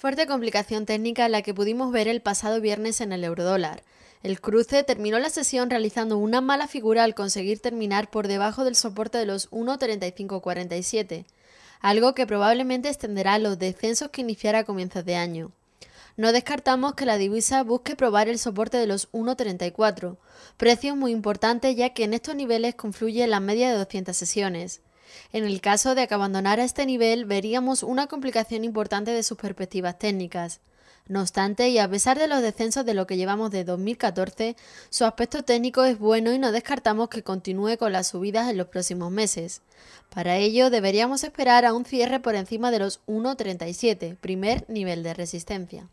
Fuerte complicación técnica la que pudimos ver el pasado viernes en el eurodólar. El cruce terminó la sesión realizando una mala figura al conseguir terminar por debajo del soporte de los 1.3547, algo que probablemente extenderá los descensos que iniciará a comienzos de año. No descartamos que la divisa busque probar el soporte de los 1.34, precio muy importante ya que en estos niveles confluye la media de 200 sesiones. En el caso de que abandonara este nivel, veríamos una complicación importante de sus perspectivas técnicas. No obstante, y a pesar de los descensos de lo que llevamos de 2014, su aspecto técnico es bueno y no descartamos que continúe con las subidas en los próximos meses. Para ello, deberíamos esperar a un cierre por encima de los 1.37, primer nivel de resistencia.